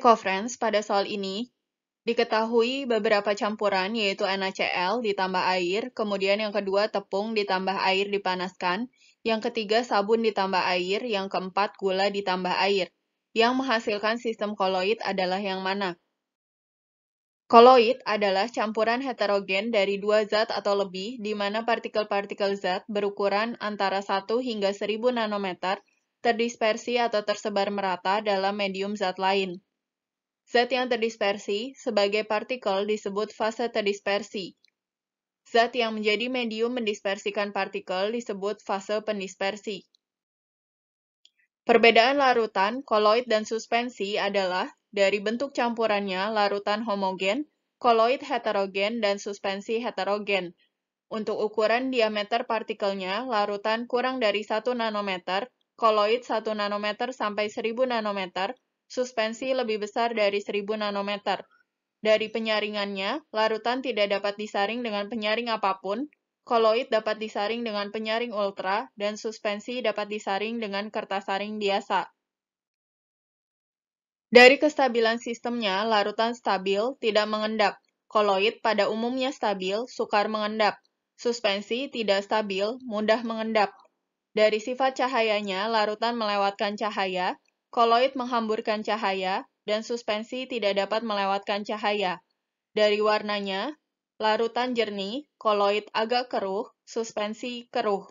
co friends, pada soal ini, diketahui beberapa campuran yaitu NaCl ditambah air, kemudian yang kedua tepung ditambah air dipanaskan, yang ketiga sabun ditambah air, yang keempat gula ditambah air. Yang menghasilkan sistem koloid adalah yang mana? Koloid adalah campuran heterogen dari dua zat atau lebih di mana partikel-partikel zat berukuran antara 1 hingga 1000 nanometer terdispersi atau tersebar merata dalam medium zat lain. Zat yang terdispersi sebagai partikel disebut fase terdispersi. Zat yang menjadi medium mendispersikan partikel disebut fase pendispersi. Perbedaan larutan, koloid, dan suspensi adalah dari bentuk campurannya larutan homogen, koloid heterogen, dan suspensi heterogen. Untuk ukuran diameter partikelnya, larutan kurang dari 1 nanometer, koloid 1 nanometer sampai 1000 nanometer, suspensi lebih besar dari 1000 nanometer. Dari penyaringannya, larutan tidak dapat disaring dengan penyaring apapun, koloid dapat disaring dengan penyaring ultra, dan suspensi dapat disaring dengan kertas saring biasa. Dari kestabilan sistemnya, larutan stabil, tidak mengendap. Koloid pada umumnya stabil, sukar mengendap. Suspensi tidak stabil, mudah mengendap. Dari sifat cahayanya, larutan melewatkan cahaya, Koloid menghamburkan cahaya, dan suspensi tidak dapat melewatkan cahaya. Dari warnanya, larutan jernih, koloid agak keruh, suspensi keruh.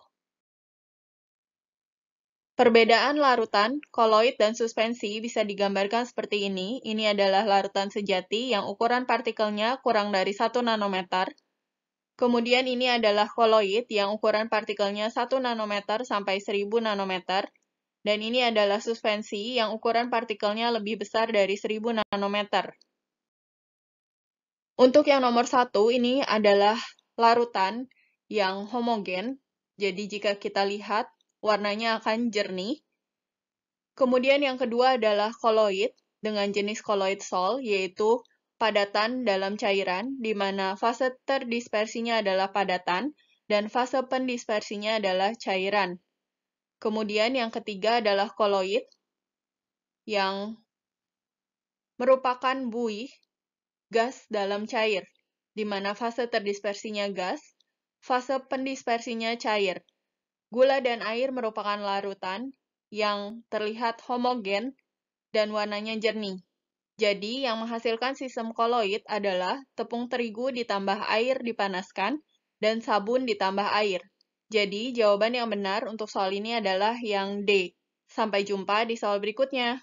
Perbedaan larutan, koloid, dan suspensi bisa digambarkan seperti ini. Ini adalah larutan sejati yang ukuran partikelnya kurang dari 1 nanometer. Kemudian ini adalah koloid yang ukuran partikelnya 1 nanometer sampai 1000 nanometer dan ini adalah suspensi yang ukuran partikelnya lebih besar dari 1000 nanometer. Untuk yang nomor satu ini adalah larutan yang homogen, jadi jika kita lihat warnanya akan jernih. Kemudian yang kedua adalah koloid dengan jenis koloid sol, yaitu padatan dalam cairan, di mana fase terdispersinya adalah padatan, dan fase pendispersinya adalah cairan. Kemudian yang ketiga adalah koloid yang merupakan buih gas dalam cair, di mana fase terdispersinya gas, fase pendispersinya cair. Gula dan air merupakan larutan yang terlihat homogen dan warnanya jernih. Jadi, yang menghasilkan sistem koloid adalah tepung terigu ditambah air dipanaskan dan sabun ditambah air. Jadi, jawaban yang benar untuk soal ini adalah yang D. Sampai jumpa di soal berikutnya.